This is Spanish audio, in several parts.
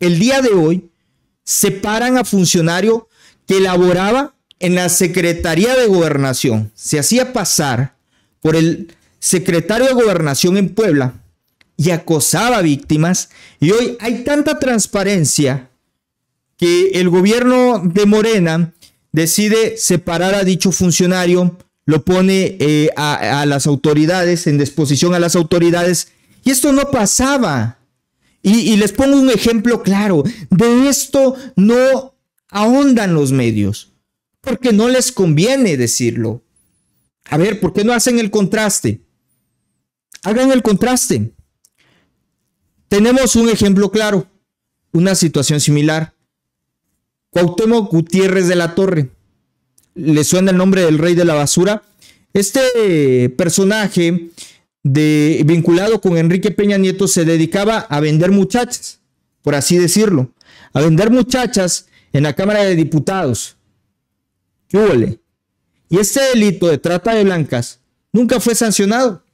el día de hoy separan a funcionario que laboraba en la Secretaría de Gobernación. Se hacía pasar por el secretario de Gobernación en Puebla y acosaba víctimas. Y hoy hay tanta transparencia que el gobierno de Morena decide separar a dicho funcionario, lo pone eh, a las autoridades, en disposición a las autoridades. Y esto no pasaba. Y, les pongo un ejemplo claro. De esto no ahondan los medios, porque no les conviene decirlo. A ver, ¿por qué no hacen el contraste? Hagan el contraste. Tenemos un ejemplo claro, una situación similar. Cuauhtémoc Gutiérrez de la Torre. ¿Le suena el nombre del rey de la basura? Este personaje de, vinculado con Enrique Peña Nieto se dedicaba a vender muchachas, por así decirlo, a vender muchachas en la Cámara de Diputados. ¿Qué Y este delito de trata de blancas nunca fue sancionado.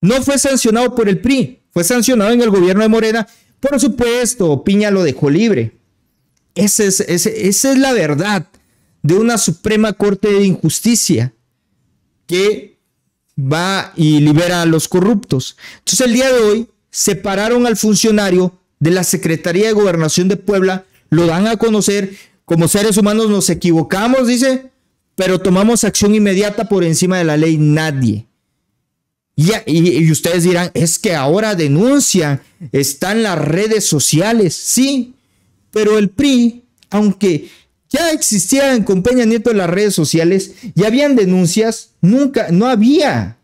No fue sancionado por el PRI, fue sancionado en el gobierno de Morena. Por supuesto, Piña lo dejó libre. es, esa es la verdad de una Suprema Corte de Injusticia que va y libera a los corruptos. Entonces el día de hoy separaron al funcionario de la Secretaría de Gobernación de Puebla, lo dan a conocer, como seres humanos nos equivocamos, dice, pero tomamos acción inmediata por encima de la ley nadie. Y, ustedes dirán, es que ahora denuncian, están las redes sociales, sí, pero el PRI, aunque ya existían con Peña Nieto en las redes sociales y habían denuncias, nunca, no había,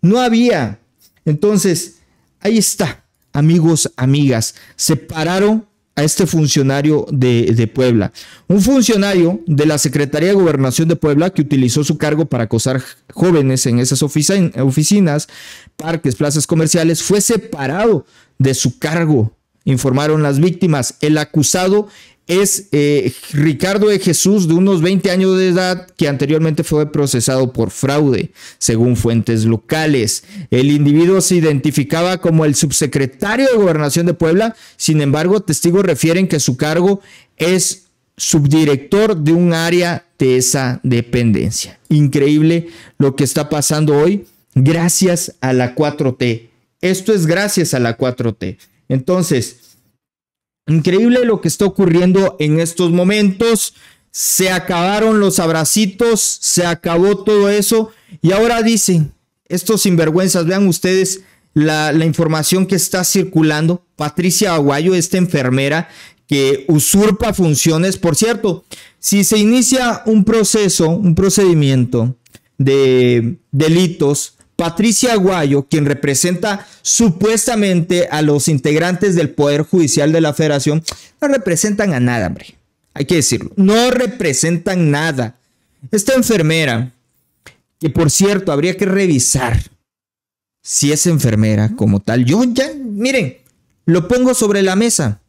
no había. Entonces, ahí está, amigos, amigas, separaron a este funcionario de, Puebla. Un funcionario de la Secretaría de Gobernación de Puebla que utilizó su cargo para acosar jóvenes en esas oficinas, parques, plazas comerciales, fue separado de su cargo, informaron las víctimas. El acusado es eh, Ricardo de Jesús, de unos 20 años de edad, que anteriormente fue procesado por fraude, según fuentes locales. El individuo se identificaba como el subsecretario de Gobernación de Puebla, sin embargo, testigos refieren que su cargo es subdirector de un área de esa dependencia. Increíble lo que está pasando hoy gracias a la 4T. Esto es gracias a la 4T. Entonces, Increíble lo que está ocurriendo en estos momentos. Se acabaron los abracitos, se acabó todo eso. Y ahora dicen, estos sinvergüenzas, vean ustedes la, la información que está circulando. Patricia Aguayo, esta enfermera que usurpa funciones. Por cierto, si se inicia un proceso, un procedimiento de delitos, Patricia Aguayo, quien representa supuestamente a los integrantes del Poder Judicial de la Federación, no representan a nada, hombre. Hay que decirlo, no representan nada. Esta enfermera, que por cierto, habría que revisar si es enfermera como tal. Yo ya, miren, lo pongo sobre la mesa.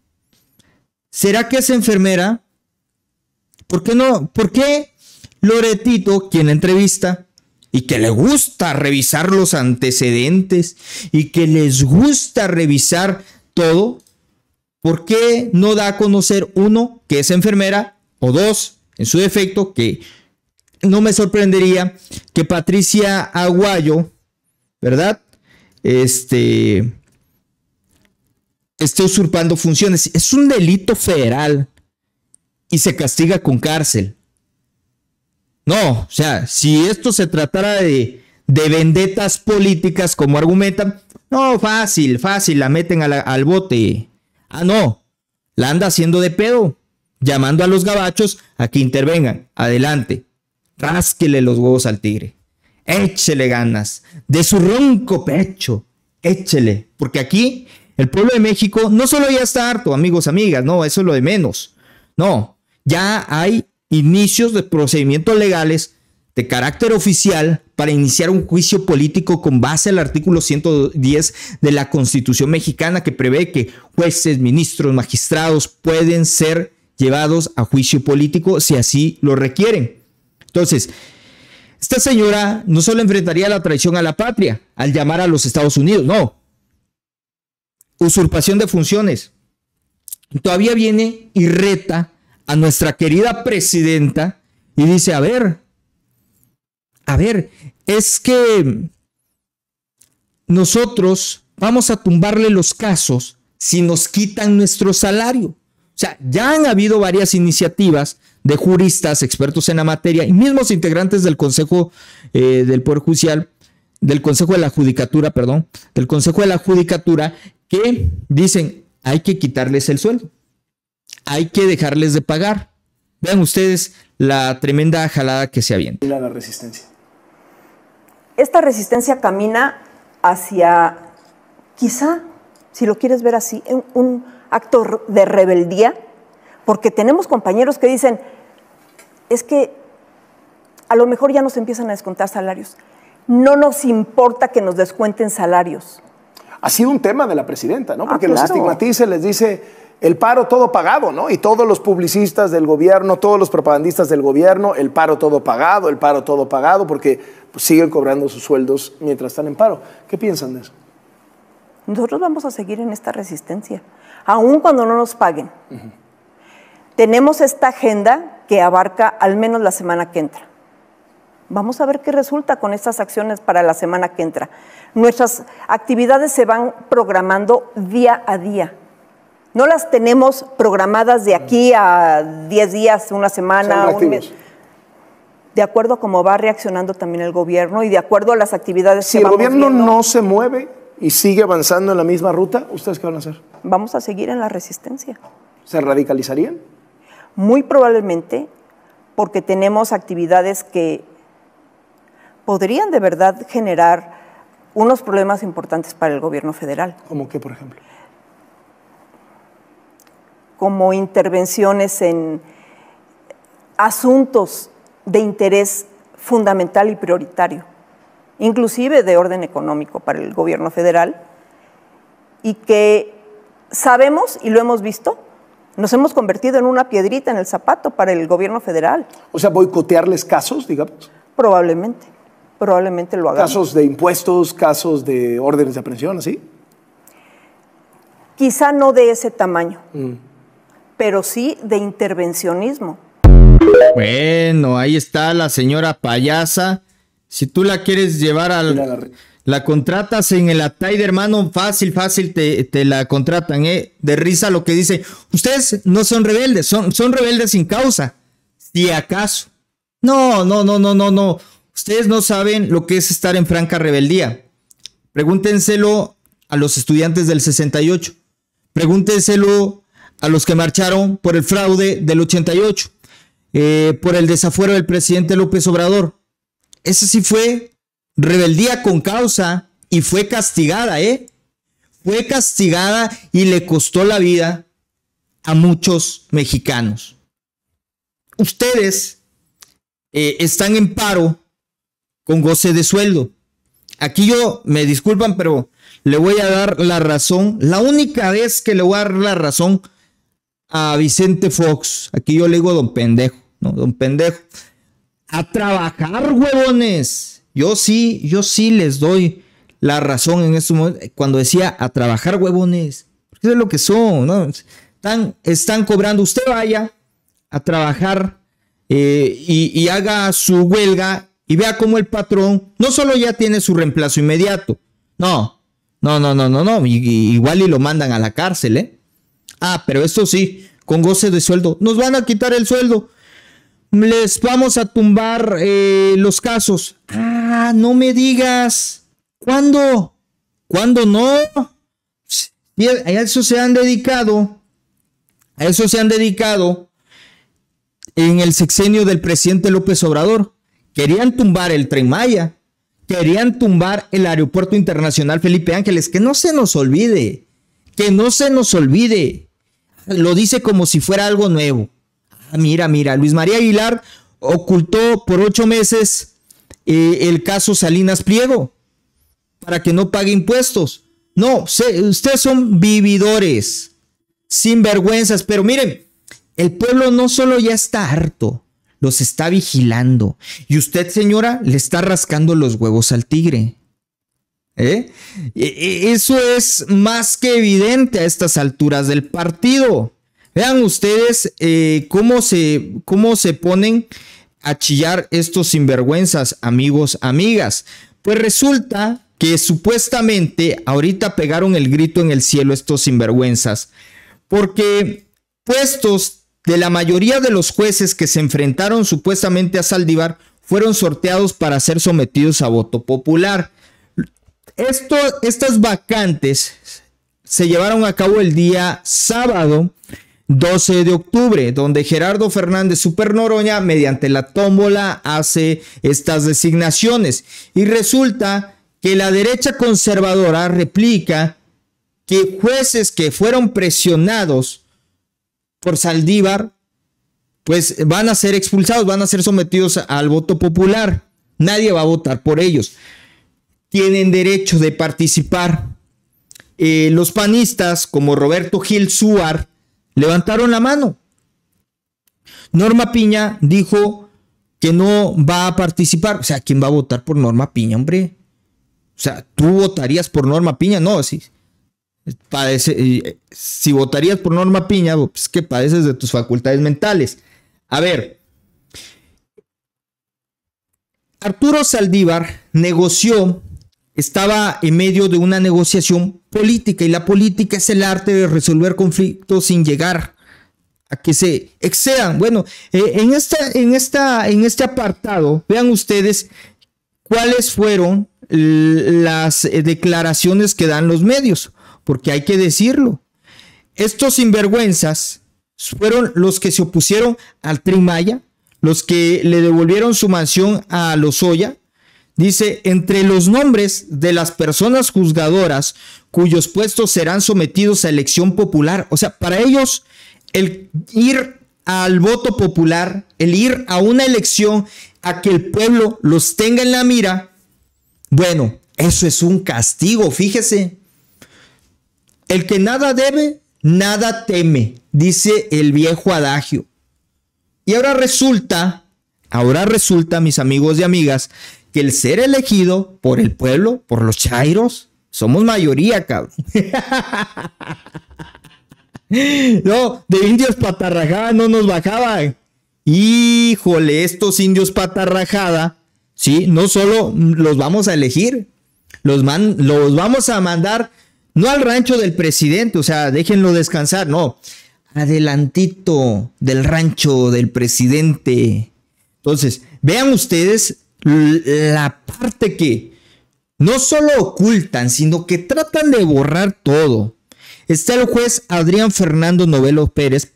¿Será que es enfermera? ¿Por qué no? ¿Por qué Loretito, quien entrevista, y que le gusta revisar los antecedentes y que les gusta revisar todo, ¿por qué no da a conocer uno que es enfermera o dos, en su defecto, que no me sorprendería que Patricia Aguayo, ¿verdad? Este esté usurpando funciones. Es un delito federal y se castiga con cárcel. No, o sea, si esto se tratara de, vendetas políticas como argumentan, no, fácil, fácil, la meten al bote. Ah, no, la anda haciendo de pedo, llamando a los gabachos a que intervengan. Adelante, rasquele los huevos al tigre, échele ganas, de su ronco pecho, échele, porque aquí el pueblo de México no solo ya está harto, amigos, amigas, no, eso es lo de menos. No, ya hay inicios de procedimientos legales de carácter oficial para iniciar un juicio político con base al artículo 110 de la Constitución mexicana que prevé que jueces, ministros, magistrados pueden ser llevados a juicio político si así lo requieren. Entonces, esta señora no solo enfrentaría la traición a la patria al llamar a los Estados Unidos, no. Usurpación de funciones. Todavía viene y reta a nuestra querida presidenta y dice, a ver, a ver, es que nosotros vamos a tumbarle los casos si nos quitan nuestro salario. O sea, ya han habido varias iniciativas de juristas, expertos en la materia y mismos integrantes del Consejo eh, del Poder Judicial, del Consejo de la Judicatura, perdón, del Consejo de la Judicatura, que dicen hay que quitarles el sueldo hay que dejarles de pagar. Vean ustedes la tremenda jalada que se avienta. La resistencia. Esta resistencia camina hacia, quizá, si lo quieres ver así, un acto de rebeldía, porque tenemos compañeros que dicen, es que a lo mejor ya nos empiezan a descontar salarios. No nos importa que nos descuenten salarios. Ha sido un tema de la presidenta, ¿no? Porque ah, los estigmatiza, les dice, el paro todo pagado, ¿no? Y todos los publicistas del gobierno, todos los propagandistas del gobierno, el paro todo pagado, el paro todo pagado, porque pues, siguen cobrando sus sueldos mientras están en paro. ¿Qué piensan de eso? Nosotros vamos a seguir en esta resistencia, aun cuando no nos paguen. Tenemos esta agenda que abarca al menos la semana que entra. Vamos a ver qué resulta con estas acciones para la semana que entra. Nuestras actividades se van programando día a día no las tenemos programadas de aquí a 10 días, una semana, un mes. De acuerdo a cómo va reaccionando también el gobierno y de acuerdo a las actividades si que Si el gobierno no se mueve y sigue avanzando en la misma ruta, ¿ustedes qué van a hacer? Vamos a seguir en la resistencia. ¿Se radicalizarían? Muy probablemente, porque tenemos actividades que podrían de verdad generar unos problemas importantes para el gobierno federal. ¿Cómo qué, por ejemplo? como intervenciones en asuntos de interés fundamental y prioritario, inclusive de orden económico para el gobierno federal, y que sabemos y lo hemos visto, nos hemos convertido en una piedrita en el zapato para el gobierno federal. O sea, boicotearles casos, digamos. Probablemente, probablemente lo hagamos. Casos de impuestos, casos de órdenes de aprehensión, ¿así? Quizá no de ese tamaño. Mm pero sí de intervencionismo. Bueno, ahí está la señora payasa. Si tú la quieres llevar al... La, contratas en el de hermano, fácil, fácil te, te, la contratan, ¿eh? De risa lo que dice. Ustedes no son rebeldes, son, son rebeldes sin causa, si acaso. No, no, no, no, no, no. Ustedes no saben lo que es estar en franca rebeldía. Pregúntenselo a los estudiantes del 68. Pregúntenselo a los que marcharon por el fraude del 88, eh, por el desafuero del presidente López Obrador. Esa sí fue rebeldía con causa y fue castigada, ¿eh? Fue castigada y le costó la vida a muchos mexicanos. Ustedes eh, están en paro con goce de sueldo. Aquí yo me disculpan, pero le voy a dar la razón. La única vez que le voy a dar la razón a Vicente Fox, aquí yo le digo don pendejo, ¿no? Don pendejo. A trabajar, huevones. Yo sí, yo sí les doy la razón en este momento. Cuando decía a trabajar, huevones. Porque es lo que son, ¿no? Están, están cobrando. Usted vaya a trabajar eh, y, haga su huelga y vea cómo el patrón no solo ya tiene su reemplazo inmediato, no, no, no, no, no, no, igual y lo mandan a la cárcel, ¿eh? Ah, pero esto sí, con goce de sueldo. Nos van a quitar el sueldo. Les vamos a tumbar eh, los casos. Ah, no me digas. ¿Cuándo? ¿Cuándo no? a eso se han dedicado. A eso se han dedicado en el sexenio del presidente López Obrador. Querían tumbar el tren Maya. Querían tumbar el aeropuerto internacional Felipe Ángeles. Que no se nos olvide. Que no se nos olvide lo dice como si fuera algo nuevo. Ah, mira, mira, Luis María Aguilar ocultó por ocho meses eh, el caso Salinas Pliego para que no pague impuestos. No, ustedes son vividores, sinvergüenzas, pero miren, el pueblo no solo ya está harto, los está vigilando. Y usted, señora, le está rascando los huevos al tigre. ¿eh? E, e, eso es más que evidente a estas alturas del partido. Vean ustedes eh, cómo, se, cómo se ponen a chillar estos sinvergüenzas, amigos, amigas. Pues resulta que supuestamente ahorita pegaron el grito en el cielo estos sinvergüenzas, porque puestos de la mayoría de los jueces que se enfrentaron supuestamente a Saldívar fueron sorteados para ser sometidos a voto popular estas vacantes se llevaron a cabo el día sábado 12 de octubre, donde Gerardo Fernández Supernoroña mediante la tómbola, hace estas designaciones. Y resulta que la derecha conservadora replica que jueces que fueron presionados por Saldívar, pues van a ser expulsados, van a ser sometidos al voto popular. Nadie va a votar por ellos tienen derecho de participar. Eh, los panistas, como Roberto Gil Suar, levantaron la mano. Norma Piña dijo que no va a participar. O sea, ¿quién va a votar por Norma Piña, hombre? O sea, ¿tú votarías por Norma Piña? No, sí. Eh, si votarías por Norma Piña, pues que padeces de tus facultades mentales. A ver, Arturo Saldívar negoció estaba en medio de una negociación política y la política es el arte de resolver conflictos sin llegar a que se excedan. Bueno, eh, en, esta, en, esta, en este apartado, vean ustedes cuáles fueron las eh, declaraciones que dan los medios, porque hay que decirlo. Estos sinvergüenzas fueron los que se opusieron al Trimaya, los que le devolvieron su mansión a Lozoya, Dice, entre los nombres de las personas juzgadoras cuyos puestos serán sometidos a elección popular. O sea, para ellos el ir al voto popular, el ir a una elección, a que el pueblo los tenga en la mira, bueno, eso es un castigo, fíjese. El que nada debe, nada teme, dice el viejo adagio. Y ahora resulta, ahora resulta, mis amigos y amigas, que el ser elegido por el pueblo, por los chairos, somos mayoría, cabrón. no, de indios patarrajada no nos bajaban. Híjole, estos indios patarrajada, sí, no solo los vamos a elegir, los, los vamos a mandar no al rancho del presidente, o sea, déjenlo descansar, no, adelantito del rancho del presidente. Entonces, vean ustedes la parte que no solo ocultan, sino que tratan de borrar todo. Está el juez Adrián Fernando Novelo Pérez,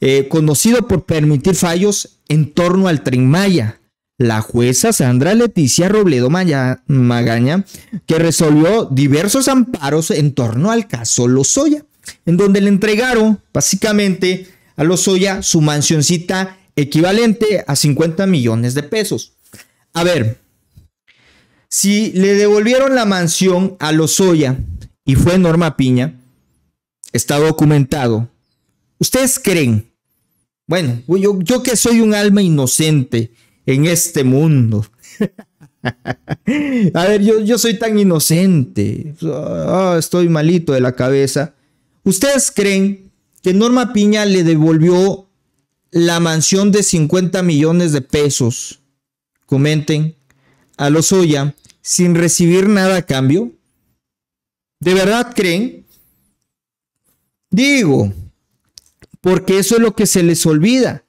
eh, conocido por permitir fallos en torno al Tren Maya. La jueza Sandra Leticia Robledo Maya, Magaña, que resolvió diversos amparos en torno al caso Lozoya, en donde le entregaron básicamente a Lozoya su mansioncita equivalente a 50 millones de pesos a ver, si le devolvieron la mansión a Lozoya y fue Norma Piña, está documentado. ¿Ustedes creen? Bueno, yo, que soy un alma inocente en este mundo. a ver, yo, soy tan inocente. Ah, estoy malito de la cabeza. ¿Ustedes creen que Norma Piña le devolvió la mansión de 50 millones de pesos comenten a los suya sin recibir nada a cambio? ¿De verdad creen? Digo, porque eso es lo que se les olvida.